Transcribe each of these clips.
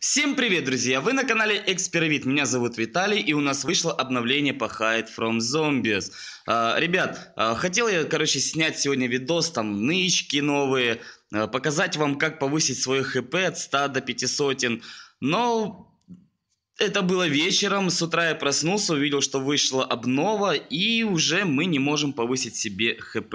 Всем привет, друзья! Вы на канале Эксперовид. Меня зовут Виталий, и у нас вышло обновление по Hide from Zombies. А, ребят, а, хотел я, короче, снять сегодня видос, там, нычки новые, а, показать вам, как повысить свой хп от 100 до 500, но... Это было вечером, с утра я проснулся, увидел, что вышла обнова, и уже мы не можем повысить себе хп.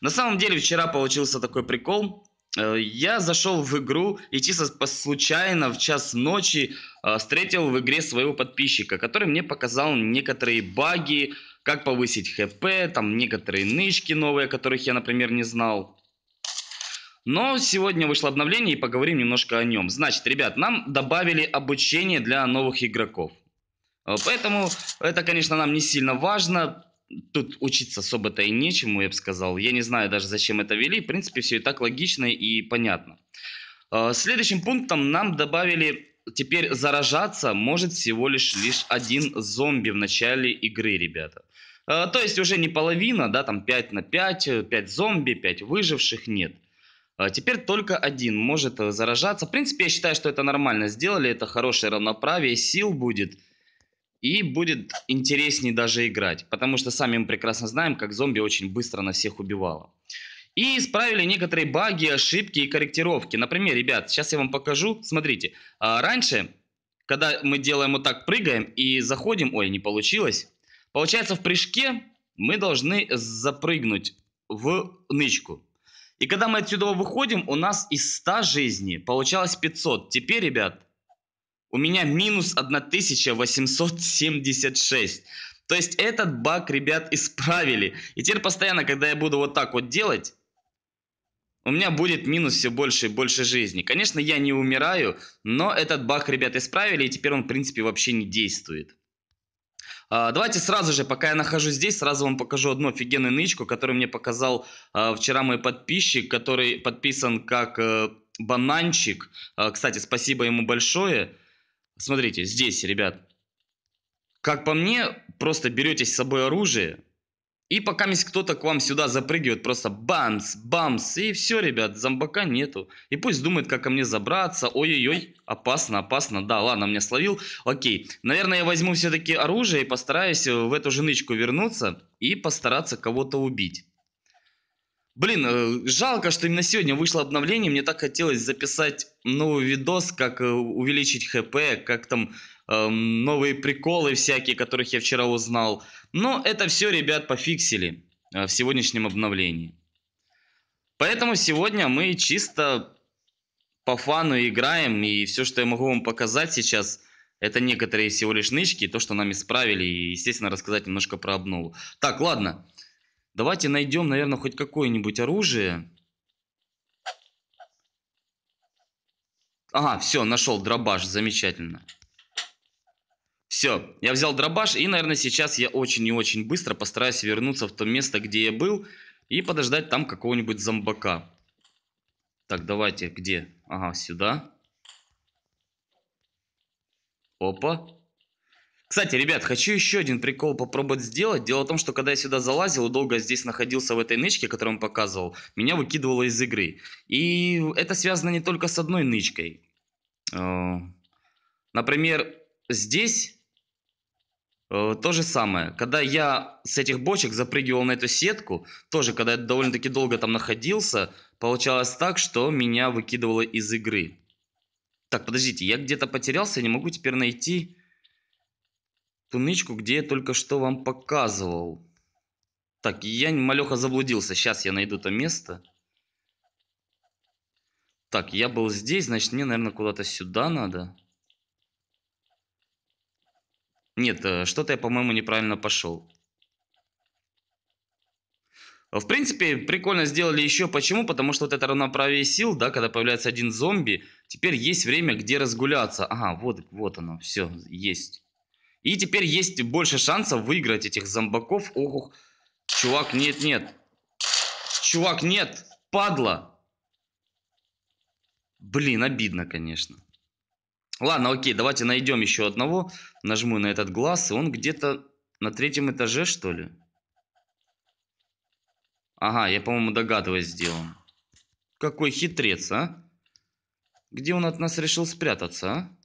На самом деле, вчера получился такой прикол, Э, я зашел в игру и чисто случайно в час ночи э, встретил в игре своего подписчика, который мне показал некоторые баги, как повысить хп, там некоторые нычки новые, которых я, например, не знал. Но сегодня вышло обновление и поговорим немножко о нем. Значит, ребят, нам добавили обучение для новых игроков. Э, поэтому это, конечно, нам не сильно важно. Тут учиться особо-то и нечему, я бы сказал. Я не знаю даже, зачем это вели. В принципе, все и так логично и понятно. А, следующим пунктом нам добавили теперь заражаться может всего лишь лишь один зомби в начале игры, ребята. А, то есть уже не половина, да, там 5 на 5, 5 зомби, 5 выживших, нет. А, теперь только один может э, заражаться. В принципе, я считаю, что это нормально сделали, это хорошее равноправие сил будет – и будет интереснее даже играть, потому что сами мы прекрасно знаем, как зомби очень быстро на всех убивало. И исправили некоторые баги, ошибки и корректировки. Например, ребят, сейчас я вам покажу. Смотрите, а, раньше, когда мы делаем вот так, прыгаем и заходим, ой, не получилось. Получается, в прыжке мы должны запрыгнуть в нычку. И когда мы отсюда выходим, у нас из 100 жизней получалось 500. Теперь, ребят, у меня минус 1876. То есть этот баг, ребят, исправили. И теперь постоянно, когда я буду вот так вот делать, у меня будет минус все больше и больше жизни. Конечно, я не умираю, но этот баг, ребят, исправили, и теперь он, в принципе, вообще не действует. А, давайте сразу же, пока я нахожусь здесь, сразу вам покажу одну офигенную нычку, которую мне показал а, вчера мой подписчик, который подписан как э, а, бананчик. Кстати, спасибо ему большое. Смотрите, здесь, ребят, как по мне, просто берете с собой оружие, и пока кто-то к вам сюда запрыгивает, просто бамс, бамс, и все, ребят, зомбака нету. И пусть думает, как ко мне забраться, ой-ой-ой, опасно, опасно, да, ладно, меня словил, окей. Наверное, я возьму все-таки оружие и постараюсь в эту же вернуться и постараться кого-то убить. Блин, э, жалко, что именно сегодня вышло обновление. Мне так хотелось записать новый видос, как э, увеличить хп, как там эм, новые приколы всякие, которых я вчера узнал. Но это все, ребят, пофиксили э, в сегодняшнем обновлении. Поэтому сегодня мы чисто по фану играем, и все, что я могу вам показать сейчас, это некоторые всего лишь нычки, то, что нам исправили, и, естественно, рассказать немножко про обнову. Так, ладно, Давайте найдем, наверное, хоть какое-нибудь оружие. Ага, все, нашел дробаш, замечательно. Все, я взял дробаш, и, наверное, сейчас я очень и очень быстро постараюсь вернуться в то место, где я был, и подождать там какого-нибудь зомбака. Так, давайте, где? Ага, сюда. Опа. Кстати, ребят, хочу еще один прикол попробовать сделать. Дело в том, что когда я сюда залазил и долго здесь находился в этой нычке, которую он показывал, меня выкидывало из игры. И это связано не только с одной нычкой. Э, например, здесь э, то же самое. Когда я с этих бочек запрыгивал на эту сетку, тоже когда я довольно-таки долго там находился, получалось так, что меня выкидывало из игры. Так, подождите, я где-то потерялся, не могу теперь найти тунычку, где я только что вам показывал. Так, я малеха заблудился. Сейчас я найду то место. Так, я был здесь, значит, мне, наверное, куда-то сюда надо. Нет, э, что-то я, по-моему, неправильно пошел. В принципе, прикольно сделали еще. Почему? Потому что вот это равноправие сил, да, когда появляется один зомби, теперь есть время, где разгуляться. Ага, вот, вот оно, все, есть. И теперь есть больше шансов выиграть этих зомбаков. Ох, чувак, нет, нет. Чувак, нет, падла. Блин, обидно, конечно. Ладно, окей, давайте найдем еще одного. Нажму на этот глаз, и он где-то на третьем этаже, что ли? Ага, я, по-моему, догадываюсь, сделал. Какой хитрец, а? Где он от нас решил спрятаться, а?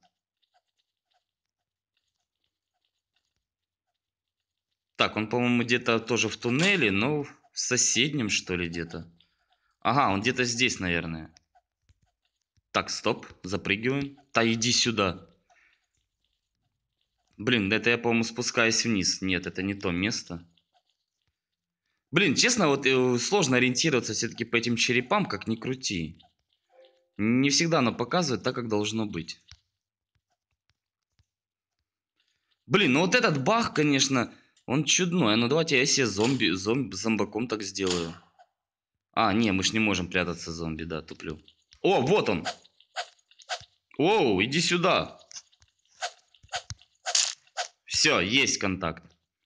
Так, он, по-моему, где-то тоже в туннеле, но в соседнем, что ли, где-то. Ага, он где-то здесь, наверное. Так, стоп, запрыгиваем. Та, иди сюда. Блин, это я, по-моему, спускаюсь вниз. Нет, это не то место. Блин, честно, вот э, сложно ориентироваться все-таки по этим черепам, как ни крути. Не всегда оно показывает так, как должно быть. Блин, ну вот этот бах, конечно, он чудной. Ну давайте я себе зомби, зомби зомбаком так сделаю. А, не, мы ж не можем прятаться зомби, да, туплю. О, вот он! Оу, иди сюда! Все, есть контакт.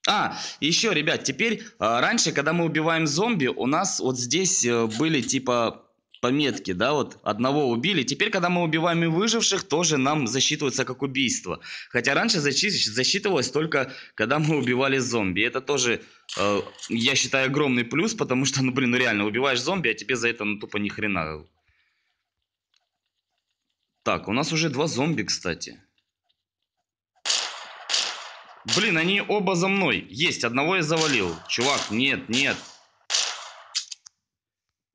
А, еще, ребят, теперь, а, раньше, когда мы убиваем зомби, у нас вот здесь э, были типа пометки, да, вот одного убили. Теперь, когда мы убиваем и выживших, тоже нам засчитывается как убийство. Хотя раньше засчитывалось только, когда мы убивали зомби. Это тоже, э, я считаю, огромный плюс, потому что, ну, блин, ну реально, убиваешь зомби, а тебе за это, ну, тупо ни хрена. Так, у нас уже два зомби, кстати. Блин, они оба за мной. Есть, одного я завалил. Чувак, нет, нет.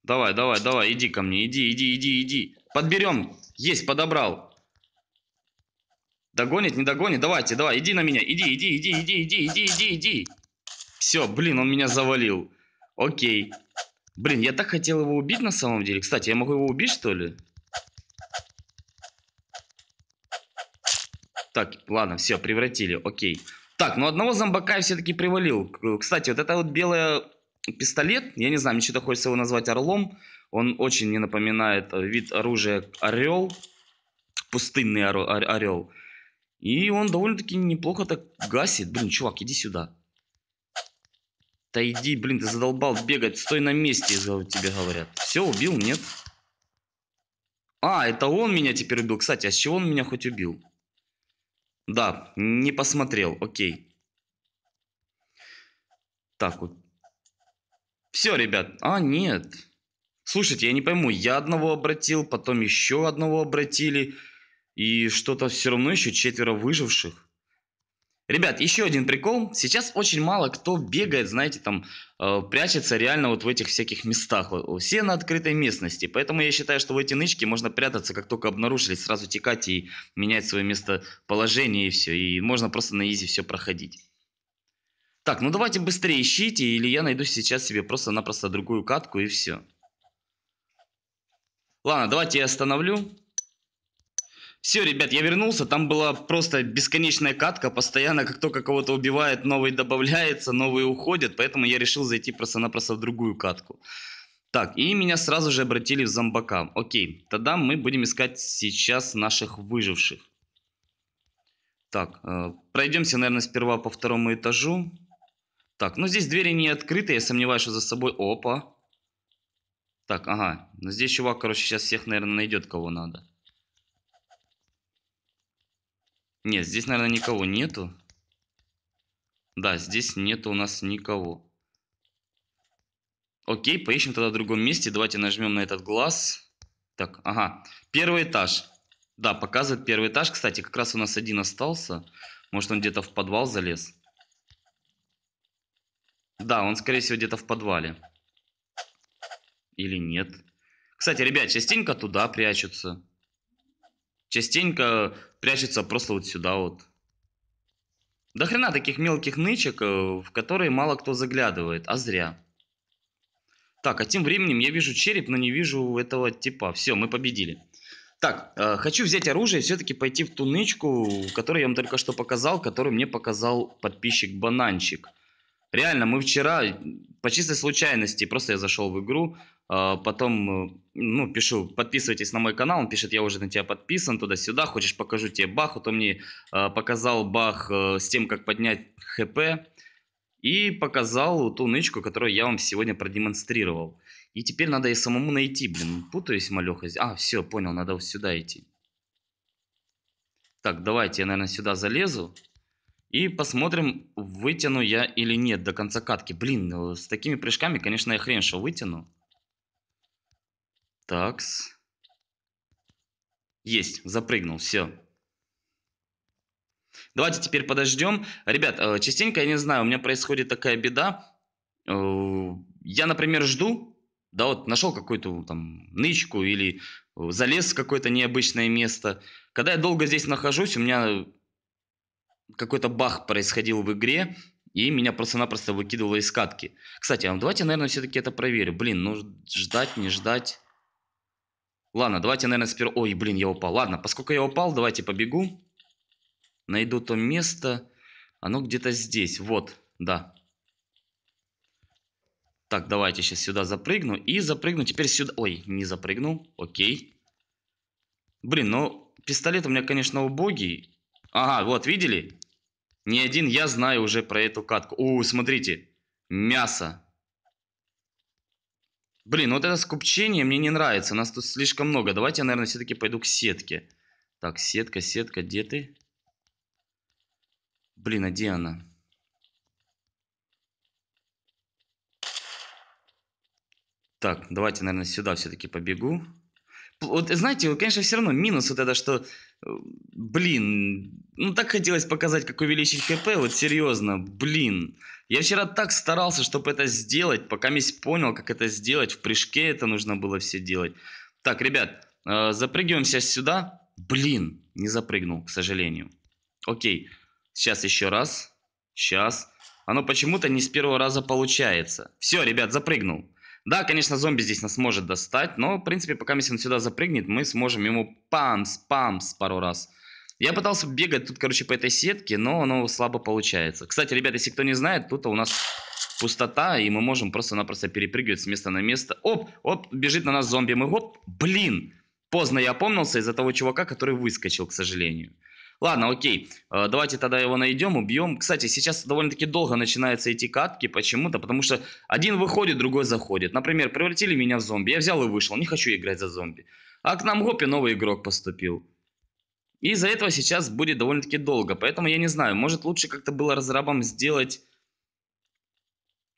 Давай, давай, давай, иди ко мне, иди, иди, иди, иди. Подберем. Есть, подобрал. Догонит, не догонит. Давайте, давай, иди на меня. Иди, иди, иди, иди, иди, иди, иди, иди. Все, блин, он меня завалил. Окей. Блин, я так хотел его убить на самом деле. Кстати, я могу его убить, что ли? Так, ладно, все, превратили, окей. Так, ну одного зомбака я все-таки привалил. Кстати, вот эта вот белая пистолет, я не знаю, мне что-то хочется его назвать орлом, он очень не напоминает э, вид оружия орел, пустынный ор ор орел. И он довольно-таки неплохо так гасит. Блин, чувак, иди сюда. Да иди, блин, ты задолбал бегать, стой на месте, тебе говорят. Все, убил, нет? А, это он меня теперь убил. Кстати, а с чего он меня хоть убил? Да, не посмотрел, окей. Так, вот все, ребят. А, нет. Слушайте, я не пойму, я одного обратил, потом еще одного обратили, и что-то все равно еще четверо выживших. Ребят, еще один прикол. Сейчас очень мало кто бегает, знаете, там э, прячется реально вот в этих всяких местах. Все на открытой местности. Поэтому я считаю, что в эти нычки можно прятаться, как только обнаружили, сразу текать и менять свое местоположение и все. И можно просто на изи все проходить. Так, ну давайте быстрее ищите, или я найду сейчас себе просто-напросто другую катку и все. Ладно, давайте я остановлю. Все, ребят, я вернулся. Там была просто бесконечная катка. Постоянно, как только кого-то убивает, новый добавляется, новые уходят. Поэтому я решил зайти просто-напросто в другую катку. Так, и меня сразу же обратили в зомбака. Окей, тогда мы будем искать сейчас наших выживших. Так, э, пройдемся, наверное, сперва по второму этажу. Так, ну здесь двери не открыты, я сомневаюсь, что за собой... Опа. Так, ага. Ну здесь чувак, короче, сейчас всех, наверное, найдет, кого надо. Нет, здесь, наверное, никого нету. Да, здесь нету у нас никого. Окей, поищем тогда в другом месте. Давайте нажмем на этот глаз. Так, ага. Первый этаж. Да, показывает первый этаж. Кстати, как раз у нас один остался. Может, он где-то в подвал залез. Да, он, скорее всего, где-то в подвале. Или нет. Кстати, ребят, частенько туда прячутся. Частенько прячутся просто вот сюда вот. Да хрена таких мелких нычек, э, в которые мало кто заглядывает, а зря. Так, а тем временем я вижу череп, но не вижу этого типа. Все, мы победили. Так, э, хочу взять оружие и все-таки пойти в ту нычку, которую я вам только что показал, которую мне показал подписчик Бананчик. Реально, мы вчера по чистой случайности, просто я зашел в игру, а, потом, э, ну, пишу, подписывайтесь на мой канал, он пишет, я уже на тебя подписан, туда-сюда, хочешь покажу тебе бах, вот он мне а, показал бах э, с тем, как поднять хп, и показал ту нычку, которую я вам сегодня продемонстрировал. И теперь надо и самому найти, блин, путаюсь, малеха. А, все, понял, надо вот сюда идти. Так, давайте я, наверное, сюда залезу. И посмотрим, вытяну я или нет до конца катки. Блин, э, с такими прыжками, конечно, я хрен что вытяну. Такс. Есть, запрыгнул, все. Давайте теперь подождем. Ребят, э, частенько, я не знаю, у меня происходит такая беда. Э, я, например, жду, да вот нашел какую-то там нычку или залез в какое-то необычное место. Когда я долго здесь нахожусь, у меня какой-то бах происходил в игре, и меня просто-напросто выкидывало из катки. Кстати, а ну давайте, наверное, все-таки это проверю. Блин, ну ждать, не ждать. Ладно, давайте, наверное, сперва... Ой, блин, я упал. Ладно, поскольку я упал, давайте побегу. Найду то место. Оно где-то здесь. Вот, да. Так, давайте сейчас сюда запрыгну. И запрыгну теперь сюда. Ой, не запрыгнул. Окей. Блин, ну пистолет у меня, конечно, убогий. Ага, вот, видели? Не один я знаю уже про эту катку. О, смотрите, мясо. Блин, вот это скупчение мне не нравится. Нас тут слишком много. Давайте я, наверное, все-таки пойду к сетке. Так, сетка, сетка, где ты? Блин, а где она? Так, давайте, наверное, сюда все-таки побегу. Вот, знаете, конечно, все равно минус вот это, что Блин, ну так хотелось показать, как увеличить КП, вот серьезно, блин. Я вчера так старался, чтобы это сделать, пока мисс понял, как это сделать. В прыжке это нужно было все делать. Так, ребят, э, запрыгиваемся сюда. Блин, не запрыгнул, к сожалению. Окей, сейчас еще раз. Сейчас. Оно почему-то не с первого раза получается. Все, ребят, запрыгнул. Да, конечно, зомби здесь нас может достать, но, в принципе, пока если он сюда запрыгнет, мы сможем ему памс, памс пару раз. Я пытался бегать тут, короче, по этой сетке, но оно слабо получается. Кстати, ребята, если кто не знает, тут у нас пустота, и мы можем просто-напросто перепрыгивать с места на место. Оп, оп, бежит на нас зомби, мы оп, блин, поздно я опомнился из-за того чувака, который выскочил, к сожалению. Ладно, окей, э, давайте тогда его найдем, убьем. Кстати, сейчас довольно-таки долго начинаются эти катки почему-то, потому что один выходит, другой заходит. Например, превратили меня в зомби, я взял и вышел, не хочу играть за зомби. А к нам Гопи новый игрок поступил. И из-за этого сейчас будет довольно-таки долго, поэтому я не знаю, может лучше как-то было разрабам сделать...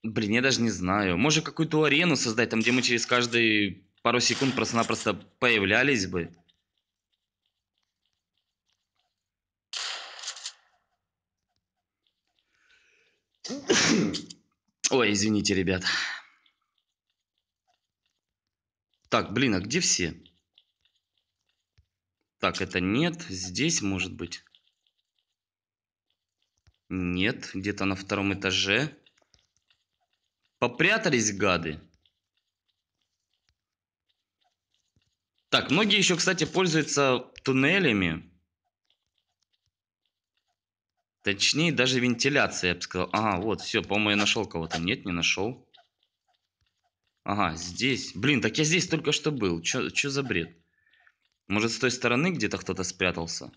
Блин, я даже не знаю. Может какую-то арену создать, там где мы через каждые пару секунд просто-напросто появлялись бы. Ой, извините, ребят. Так, блин, а где все? Так, это нет. Здесь, может быть. Нет, где-то на втором этаже. Попрятались гады. Так, многие еще, кстати, пользуются туннелями. Точнее, даже вентиляция, я бы сказал. А, вот, все, по-моему, я нашел кого-то. Нет, не нашел. Ага, здесь. Блин, так я здесь только что был. Что за бред? Может, с той стороны где-то кто-то спрятался?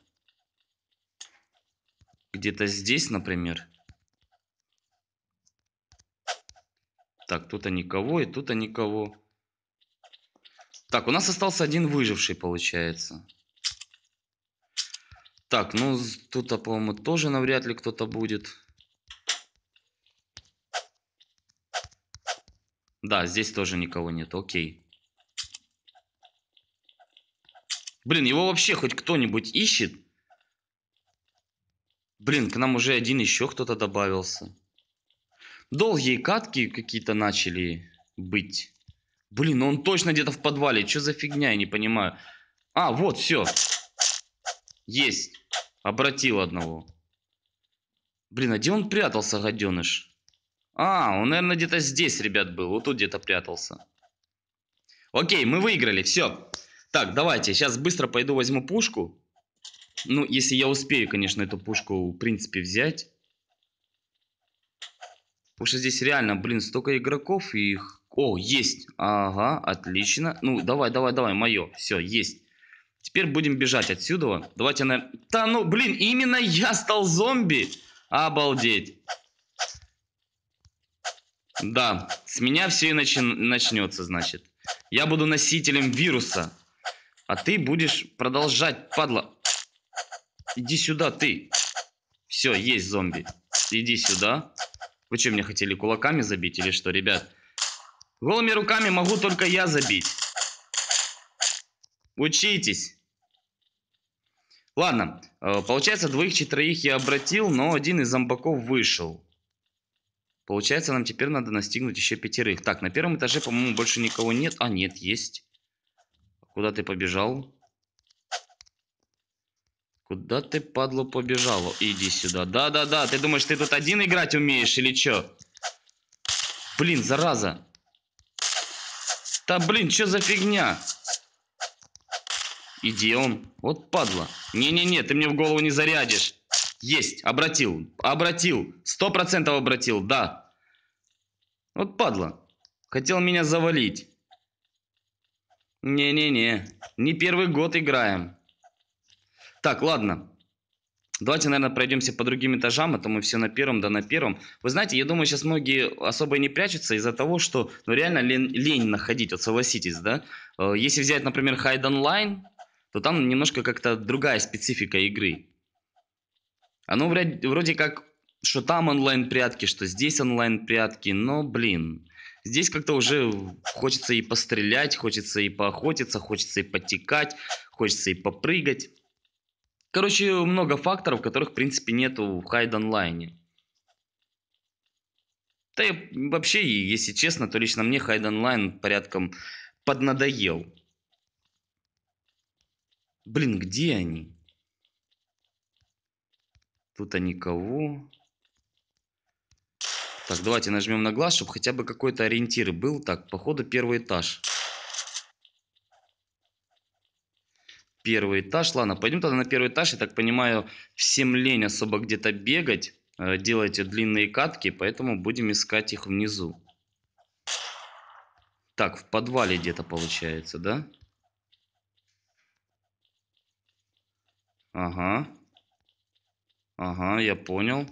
Где-то здесь, например. Так, тут-то никого, и тут-то никого. Так, у нас остался один выживший, получается. Так, ну тут, по-моему, тоже навряд ли кто-то будет. Да, здесь тоже никого нет, окей. Блин, его вообще хоть кто-нибудь ищет? Блин, к нам уже один еще кто-то добавился. Долгие катки какие-то начали быть. Блин, ну он точно где-то в подвале. Что за фигня, я не понимаю. А, вот, все. Все. Есть. Обратил одного. Блин, а где он прятался, гаденыш? А, он, наверное, где-то здесь, ребят, был. Вот тут где-то прятался. Окей, мы выиграли, все. Так, давайте, сейчас быстро пойду возьму пушку. Ну, если я успею, конечно, эту пушку, в принципе, взять. Потому что здесь реально, блин, столько игроков и их... О, есть. Ага, отлично. Ну, давай, давай, давай, мое. Все, есть. Теперь будем бежать отсюда. Давайте на... Да ну, блин, именно я стал зомби? Обалдеть. Да, с меня все и начин... начнется, значит. Я буду носителем вируса. А ты будешь продолжать, падла. Иди сюда, ты. Все, есть зомби. Иди сюда. Вы что, мне хотели кулаками забить или что, ребят? Голыми руками могу только я забить. Учитесь. Ладно, э, получается, двоих-четверых я обратил, но один из зомбаков вышел. Получается, нам теперь надо настигнуть еще пятерых. Так, на первом этаже, по-моему, больше никого нет. А, нет, есть. Куда ты побежал? Куда ты, падло, побежала? Иди сюда. Да-да-да, ты думаешь, ты тут один играть умеешь или что? Блин, зараза. Да, блин, что за фигня? Иди Вот падла. Не-не-не, ты мне в голову не зарядишь. Есть, обратил. Обратил. Сто процентов обратил, да. Вот падла. Хотел меня завалить. Не-не-не. Не первый год играем. Так, ладно. Давайте, наверное, пройдемся по другим этажам, а то мы все на первом, да на первом. Вы знаете, я думаю, сейчас многие особо и не прячутся из-за того, что ну, реально лень, лень находить, вот согласитесь, да? Э, если взять, например, Hide Online, то там немножко как-то другая специфика игры. Оно вроде, вроде как, что там онлайн-прятки, что здесь онлайн-прятки, но, блин, здесь как-то уже хочется и пострелять, хочется и поохотиться, хочется и потекать, хочется и попрыгать. Короче, много факторов, которых, в принципе, нету в Хайд онлайне. Да и вообще, если честно, то лично мне Хайд онлайн порядком поднадоел. Блин, где они? Тут-то никого. Так, давайте нажмем на глаз, чтобы хотя бы какой-то ориентир был. Так, походу первый этаж. Первый этаж. Ладно, пойдем тогда на первый этаж. Я так понимаю, всем лень особо где-то бегать. Э, Делайте длинные катки, поэтому будем искать их внизу. Так, в подвале где-то получается, да? Да. Ага. Ага, я понял.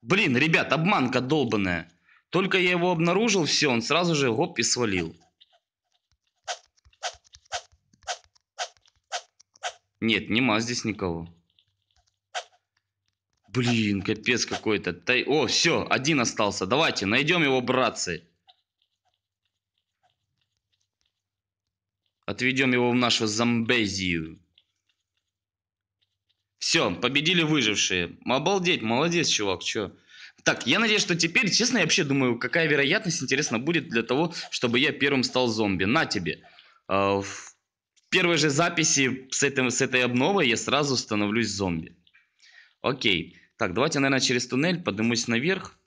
Блин, ребят, обманка долбанная. Только я его обнаружил, все, он сразу же гоп и свалил. Нет, нема здесь никого. Блин, капец какой-то. Тай... О, все, один остался. Давайте, найдем его, братцы. Отведем его в нашу Замбезию. Все, победили выжившие. Обалдеть, молодец, чувак, чё. Так, я надеюсь, что теперь, честно, я вообще думаю, какая вероятность, интересно, будет для того, чтобы я первым стал зомби. На тебе. А, в первой же записи с, этим, с этой обновой я сразу становлюсь зомби. Окей. Так, давайте, наверное, через туннель поднимусь наверх.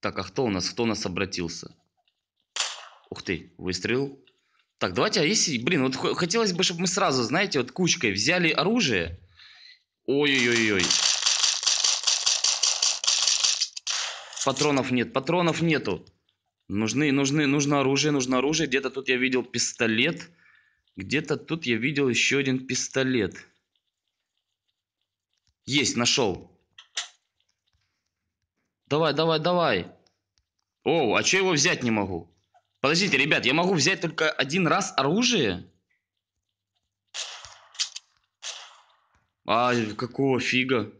Так, а кто у нас? Кто у нас обратился? Ух ты, выстрел. Так, давайте, а если, блин, вот хотелось бы, чтобы мы сразу, знаете, вот кучкой взяли оружие. Ой-ой-ой-ой. Патронов нет, патронов нету. Нужны, нужны, нужно оружие, нужно оружие. Где-то тут я видел пистолет. Где-то тут я видел еще один пистолет. Есть, нашел. Давай, давай, давай. О, а что его взять не могу? Подождите, ребят, я могу взять только один раз оружие? А, какого фига?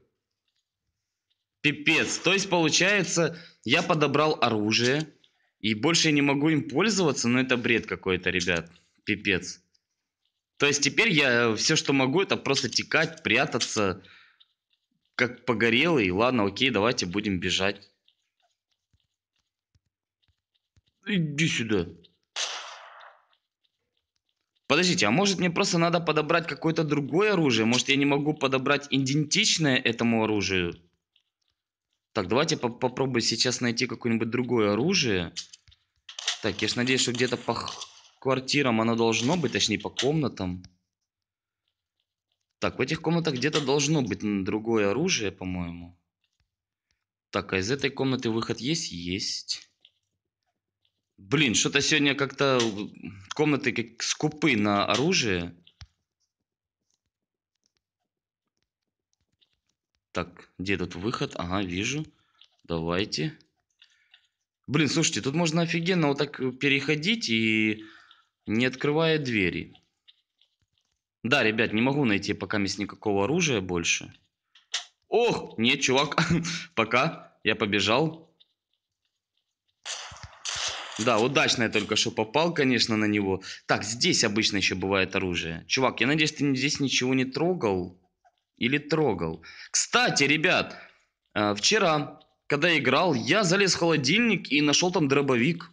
Пипец. То есть, получается, я подобрал оружие. И больше я не могу им пользоваться. Но это бред какой-то, ребят. Пипец. То есть, теперь я э, все, что могу, это просто текать, прятаться. Как погорелый. Ладно, окей, давайте будем бежать. Иди сюда. Подождите, а может мне просто надо подобрать какое-то другое оружие? Может я не могу подобрать идентичное этому оружию? Так, давайте по попробую сейчас найти какое-нибудь другое оружие. Так, я ж надеюсь, что где-то по квартирам оно должно быть, точнее по комнатам. Так, в этих комнатах где-то должно быть другое оружие, по-моему. Так, а из этой комнаты выход есть? Есть. Блин, что-то сегодня как-то комнаты как скупы на оружие. Так, где этот выход? Ага, вижу. Давайте. Блин, слушайте, тут можно офигенно вот так переходить и не открывая двери. Да, ребят, не могу найти пока без никакого оружия больше. Ох, нет, чувак, пока я побежал. Да, удачно я только что попал, конечно, на него. Так, здесь обычно еще бывает оружие. Чувак, я надеюсь, ты здесь ничего не трогал? Или трогал? Кстати, ребят, э, вчера, когда играл, я залез в холодильник и нашел там дробовик.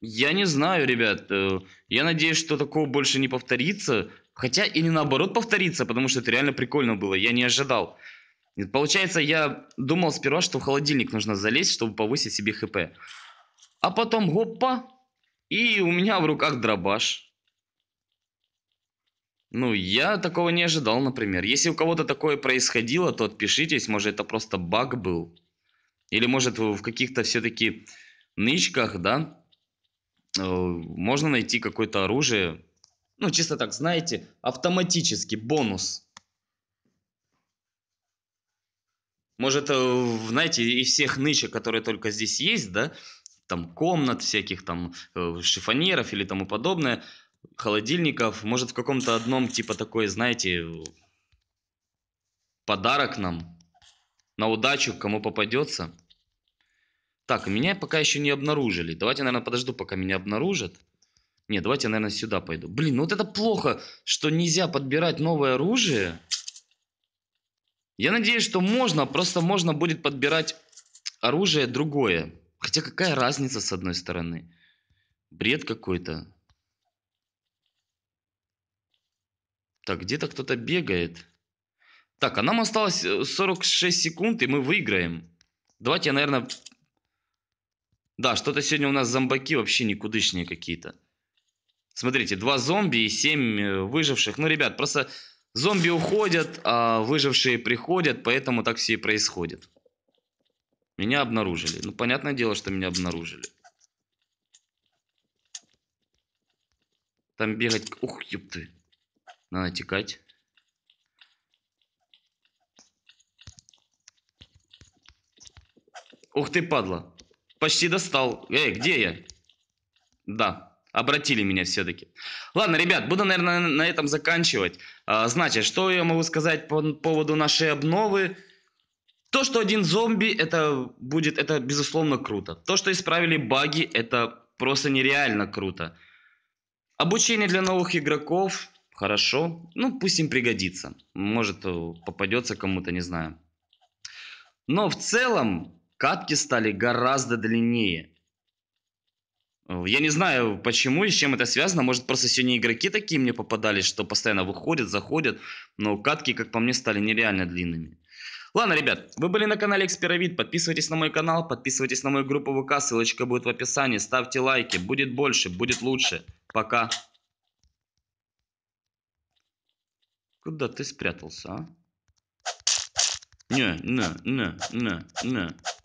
Я не знаю, ребят. Э, я надеюсь, что такого больше не повторится. Хотя или наоборот повторится, потому что это реально прикольно было. Я не ожидал. Получается, я думал сперва, что в холодильник нужно залезть, чтобы повысить себе хп. А потом гоппа и у меня в руках дробаш. Ну, я такого не ожидал, например. Если у кого-то такое происходило, то отпишитесь, может это просто баг был. Или может в каких-то все-таки нычках, да, э, можно найти какое-то оружие. Ну, чисто так, знаете, автоматически, бонус. Может, э, знаете, из всех нычек, которые только здесь есть, да, там комнат всяких, там э, шифонеров или тому подобное, холодильников, может в каком-то одном типа такой, знаете, подарок нам, на удачу, кому попадется. Так, меня пока еще не обнаружили. Давайте, наверное, подожду, пока меня обнаружат. Не, давайте, наверное, сюда пойду. Блин, ну вот это плохо, что нельзя подбирать новое оружие. Я надеюсь, что можно, просто можно будет подбирать оружие другое. Хотя какая разница с одной стороны? Бред какой-то. Так, где-то кто-то бегает. Так, а нам осталось 46 э, секунд, и мы выиграем. Давайте я, наверное... Да, что-то сегодня у нас зомбаки вообще никудышные какие-то. Смотрите, два зомби и семь э, выживших. Ну, ребят, просто зомби уходят, а выжившие приходят, поэтому так все и происходит. Меня обнаружили. Ну, понятное дело, что меня обнаружили. Там бегать... Ух, ёпты. Надо текать. Ух ты, падла. Почти достал. Эй, где я? Да, обратили меня все-таки. Ладно, ребят, буду, наверное, на этом заканчивать. А, значит, что я могу сказать по поводу нашей обновы? То, что один зомби, это будет, это безусловно круто. То, что исправили баги, это просто нереально круто. Обучение для новых игроков, хорошо. Ну, пусть им пригодится. Может, э, попадется кому-то, не знаю. Но в целом катки стали гораздо длиннее. Э, я не знаю, почему и с чем это связано. Может, просто сегодня игроки такие мне попадались, что постоянно выходят, заходят. Но катки, как по мне, стали нереально длинными. Ладно, ребят, вы были на канале Экспировид. Подписывайтесь на мой канал, подписывайтесь на мою группу ВК. Ссылочка будет в описании. Ставьте лайки. Будет больше, будет лучше. Пока. Куда ты спрятался, а? Не, не, не, не, не.